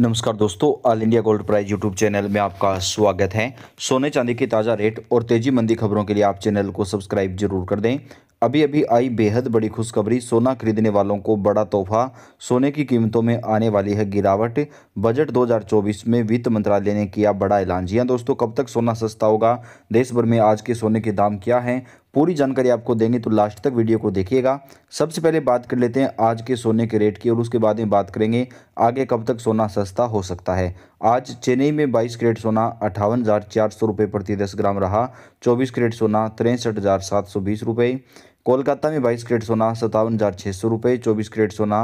नमस्कार दोस्तों all India gold price YouTube channel में आपका स्वागत है सोने चांदी के ताज़ा रेट और तेजी मंदी खबरों के लिए आप चैनल को सब्सक्राइब जरूर कर दें अभी अभी आई बेहद बड़ी खुशखबरी सोना खरीदने वालों को बड़ा तोहफा सोने की कीमतों में आने वाली है गिरावट बजट 2024 में वित्त मंत्रालय ने किया बड़ा ऐलान जी हाँ दोस्तों कब तक सोना सस्ता होगा देश भर में आज के सोने के दाम क्या हैं पूरी जानकारी आपको देंगे तो लास्ट तक वीडियो को देखिएगा सबसे पहले बात कर लेते हैं आज के सोने के रेट की और उसके बाद में बात करेंगे आगे कब तक सोना सस्ता हो सकता है आज चेन्नई में 22 करेट सोना अठावन हज़ार चार सौ रुपये प्रति दस ग्राम रहा 24 करेट सोना तिरसठ हज़ार सात सौ बीस रुपये कोलकाता में बाईस करेट सोना सत्तावन हज़ार छः सौ रुपये चौबीस करेट सोना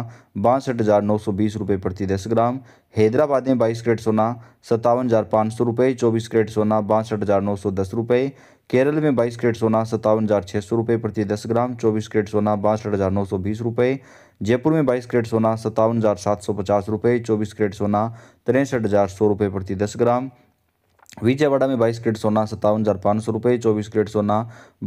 बासठ हज़ार नौ सौ बीस रुपये प्रति दस ग्राम हैदराबाद में बाईस करेट सोना सत्तावन हज़ार पाँच सौ रुपये चौबीस करेट सोना बासठ हज़ार नौ सौ दस रुपये केरल में बाईस करेट सोना सत्तावन हज़ार छः सौ रुपये प्रति दस ग्राम चौबीस करेट सोना बासठ हज़ार नौ सौ बीस रुपये जयपुर में बाईस करेट सोना सत्तावन हज़ार सात सौ पचास रुपये चौबीस करेट सोना तिरसठ हज़ार सौ रुपये प्रति दस ग्राम विजयवाड़ा में बाईस करेट सोना सत्तावन हज़ार पाँच सौ रुपये चौबीस करेट सोना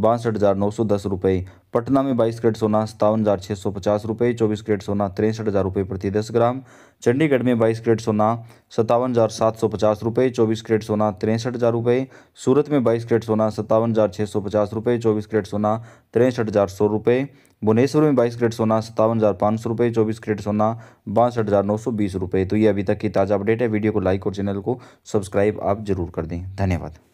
बासठ हज़ार नौ सौ दस रुपये पटना में बाईस करेट सोना सत्तावन हज़ार छः सौ पचास रुपये चौबीस कैरेट सोना तिरसठ हज़ार रुपये प्रति दस ग्राम चंडीगढ़ में बाईस करेट सोना सत्तावन हज़ार सात सौ पचास रुपये चौबीस कैरेट सोना तिरसठ हज़ार रुपये सूरत में बाईस करेट सोना सत्तावन हज़ार छः सौ पचास रुपये चौबीस कैरेट सोना तिरसठ हज़ार सौ रुपये भुवनेश्वर में बाईस करेट सोना सत्तावन हज़ार पाँच सौ रुपये चौबीस करेट सोना बासठ हज़ार नौ सौ बीस रुपये तो ये अभी तक की ताज़ा अपडेट है वीडियो को लाइक और चैनल को सब्सक्राइब आप जरूर कर दें धन्यवाद